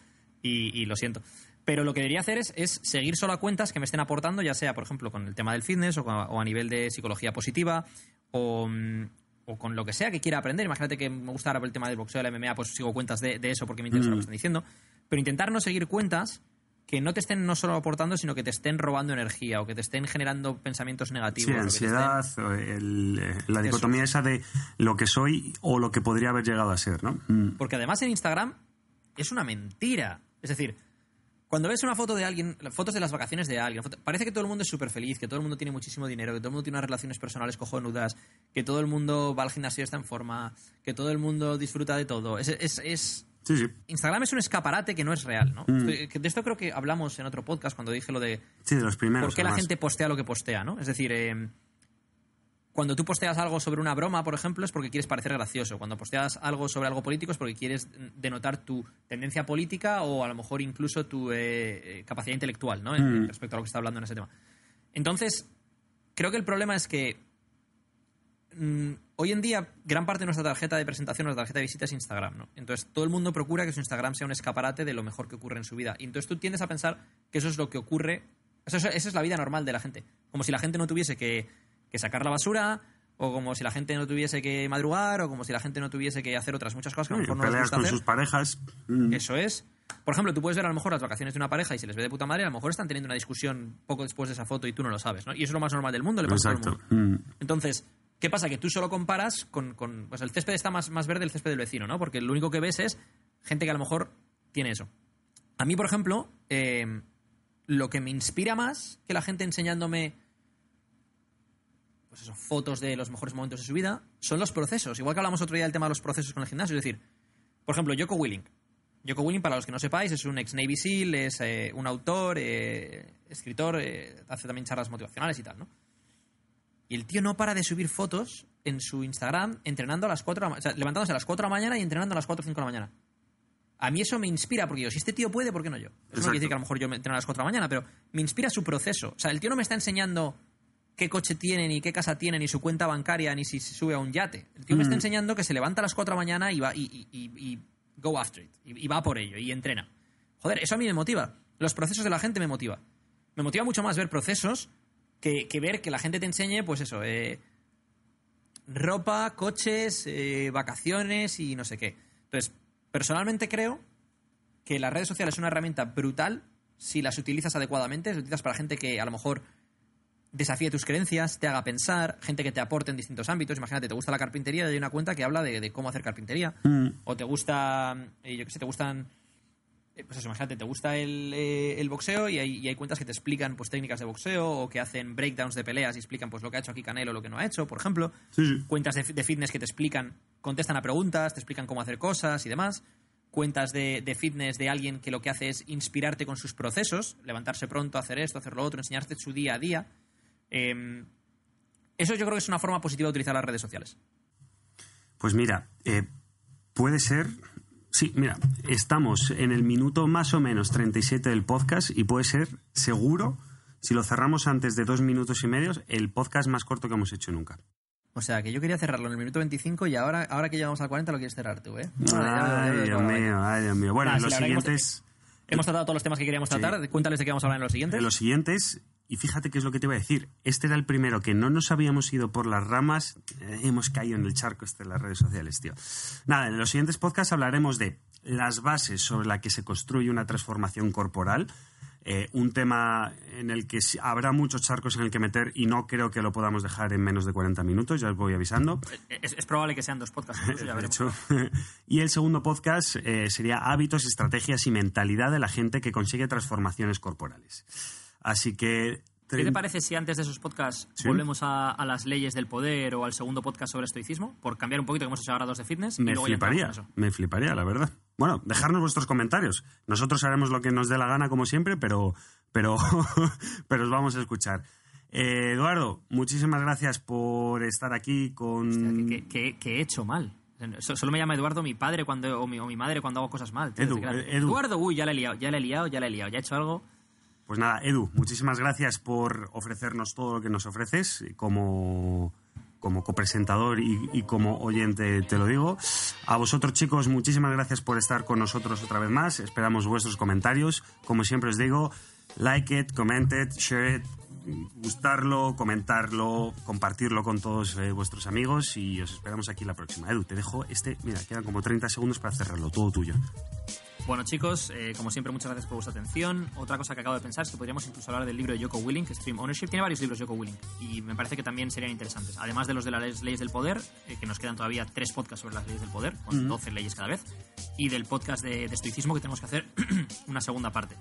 y, lo siento. Pero lo que debería hacer es, seguir solo cuentas que me estén aportando, ya sea, por ejemplo, con el tema del fitness o, a nivel de psicología positiva mm, o, con lo que sea que quiera aprender. Imagínate que me gusta el tema del boxeo, de la MMA, pues sigo cuentas de, eso porque me interesa lo que mm. están diciendo. Pero intentar no seguir cuentas que no te estén no solo aportando, sino que te estén robando energía o que te estén generando pensamientos negativos. Sí, ansiedad, eh, la dicotomía esa de lo que soy o lo que podría haber llegado a ser, ¿no? Mm. Porque además en Instagram es una mentira. Es decir, cuando ves una foto de alguien, fotos de las vacaciones de alguien, parece que todo el mundo es súper feliz, que todo el mundo tiene muchísimo dinero, que todo el mundo tiene unas relaciones personales cojonudas, que todo el mundo va al gimnasio y está en forma, que todo el mundo disfruta de todo. Instagram es un escaparate que no es real, ¿no? Mm. de esto creo que hablamos en otro podcast cuando dije lo de. de los primeros. ¿Por qué la gente postea lo que postea, ¿no? Es decir. Em, cuando tú posteas algo sobre una broma, por ejemplo, es porque quieres parecer gracioso. Cuando posteas algo sobre algo político es porque quieres denotar tu tendencia política o a lo mejor incluso tu eh, eh, capacidad intelectual, ¿no? Mm. Respecto a lo que está hablando en ese tema. Entonces, creo que el problema es que mm, hoy en día gran parte de nuestra tarjeta de presentación, nuestra tarjeta de visita es Instagram, Entonces todo el mundo procura que su Instagram sea un escaparate de lo mejor que ocurre en su vida. Y entonces tú tiendes a pensar que eso es lo que ocurre, esa es la vida normal de la gente. Como si la gente no tuviese que que sacar la basura, o como si la gente no tuviese que madrugar, o como si la gente no tuviese que hacer otras muchas cosas que a lo no con sus parejas. Mm. Eso es. Por ejemplo, tú puedes ver a lo mejor las vacaciones de una pareja y se les ve de puta madre, a lo mejor están teniendo una discusión poco después de esa foto y tú no lo sabes, ¿no? Y eso es lo más normal del mundo, le pasa mundo. Mm. Entonces, ¿qué pasa? Que tú solo comparas con, con... sea, pues, el césped está más, verde el césped del vecino, ¿no? Porque lo único que ves es gente que a lo mejor tiene eso. A mí, por ejemplo, eh, lo que me inspira más que la gente enseñándome pues son fotos de los mejores momentos de su vida, son los procesos. Igual que hablamos otro día del tema de los procesos con el gimnasio, es decir, por ejemplo, Joko Willing. Joko Willing, para los que no sepáis, es un ex Navy SEAL, es eh, un autor, eh, escritor, eh, hace también charlas motivacionales y tal, ¿no? Y el tío no para de subir fotos en su Instagram entrenando a las 4 o levantándose a las 4 de la mañana y entrenando a las 4 o 5 de la mañana. A mí eso me inspira, porque yo, si este tío puede, ¿por qué no yo? Eso no quiere decir que a lo mejor yo me entreno a las 4 de la mañana, pero me inspira su proceso. O sea, el tío no me está enseñando qué coche tienen ni qué casa tiene, ni su cuenta bancaria, ni si sube a un yate. El tío me está mm. enseñando que se levanta a las 4 de la mañana y va y, go after y, va por ello, y entrena. Joder, eso a mí me motiva. Los procesos de la gente me motiva. Me motiva mucho más ver procesos que, ver que la gente te enseñe, pues eso, eh, ropa, coches, eh, vacaciones y no sé qué. Entonces, personalmente creo que las redes sociales es una herramienta brutal si las utilizas adecuadamente, las utilizas para gente que a lo mejor desafíe tus creencias, te haga pensar, gente que te aporte en distintos ámbitos. Imagínate, te gusta la carpintería y hay una cuenta que habla de, cómo hacer carpintería. Mm. O te gusta, eh, yo qué sé, te gustan eh, pues imagínate, te gusta el, eh, boxeo y hay, hay, cuentas que te explican pues técnicas de boxeo o que hacen breakdowns de peleas y explican pues lo que ha hecho aquí Canelo, o lo que no ha hecho, por ejemplo. Cuentas de, fitness que te explican, contestan a preguntas, te explican cómo hacer cosas y demás. Cuentas de, de, fitness de alguien que lo que hace es inspirarte con sus procesos, levantarse pronto, hacer esto, hacer lo otro, enseñarte su día a día. Em, eso yo creo que es una forma positiva de utilizar las redes sociales. Pues mira, eh, puede ser. Sí, mira, estamos en el minuto más o menos 37 del podcast y puede ser seguro, si lo cerramos antes de dos minutos y medio, el podcast más corto que hemos hecho nunca. O sea, que yo quería cerrarlo en el minuto 25 y ahora, ahora que llegamos al 40 lo quieres cerrar tú, ¿eh? Ay, Dios mío, ay, Dios mío. Bueno, los siguientes... Hemos, tratado todos los temas que queríamos tratar. Cuéntales de qué vamos a hablar en los siguientes. En los siguientes, y fíjate qué es lo que te iba a decir. Este era el primero que no nos habíamos ido por las ramas. Eh, hemos caído en el charco este de las redes sociales, tío. Nada, en los siguientes podcasts hablaremos de las bases sobre las que se construye una transformación corporal. Eh, un tema en el que habrá muchos charcos en el que meter y no creo que lo podamos dejar en menos de 40 minutos, ya os voy avisando. Eh, es, probable que sean dos podcasts. Incluso, (laughs) (laughs) y el segundo podcast sería hábitos, estrategias y mentalidad de la gente que consigue transformaciones corporales. Así que ¿Qué te parece si antes de esos podcasts volvemos a, las leyes del poder o al segundo podcast sobre estoicismo? Por cambiar un poquito que hemos hecho ahora dos de fitness. Me fliparía, me fliparía, la verdad. Bueno, dejarnos vuestros comentarios. Nosotros haremos lo que nos dé la gana, como siempre, pero, pero, (laughs) pero os vamos a escuchar. Eh, Eduardo, muchísimas gracias por estar aquí con... que, he hecho mal. Solo me llama Eduardo mi padre cuando, o, mi, madre cuando hago cosas mal. Eduardo, uy, ya le he liado, ya le he liado, ya le he liado, ya he hecho algo. Pues nada, Edu, muchísimas gracias por ofrecernos todo lo que nos ofreces eh, como, como copresentador y, y, como oyente, te lo digo. A vosotros chicos, muchísimas gracias por estar con nosotros otra vez más. Esperamos vuestros comentarios. Como siempre os digo, like it, it, share it, gustarlo, comentarlo, compartirlo con todos eh, vuestros amigos y os esperamos aquí la próxima. Edu, te dejo este, mira, quedan como 30 segundos para cerrarlo, todo tuyo. Bueno, chicos, eh, como siempre, muchas gracias por vuestra atención. Otra cosa que acabo de pensar es que podríamos incluso hablar del libro de Joko Willink, Stream Ownership. Tiene varios libros Joko Willing y me parece que también serían interesantes. Además de los de las leyes del poder, eh, que nos quedan todavía tres podcasts sobre las leyes del poder, con 12 leyes cada vez, y del podcast de, de estoicismo que tenemos que hacer (clears throat) una segunda parte.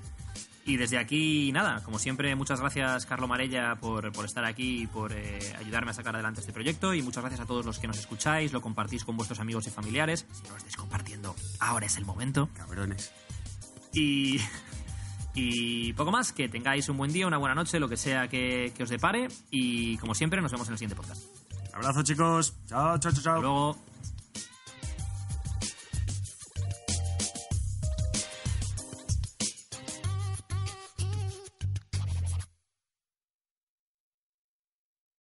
Y desde aquí, nada, como siempre, muchas gracias, Carlo Marella, por, estar aquí y por eh, ayudarme a sacar adelante este proyecto. Y muchas gracias a todos los que nos escucháis, lo compartís con vuestros amigos y familiares. Si no lo estáis compartiendo, ahora es el momento. Cabrones. Y, poco más, que tengáis un buen día, una buena noche, lo que sea que, que os depare. Y como siempre, nos vemos en el siguiente podcast. Abrazo, chicos. Chao, chao, chao, chao. luego.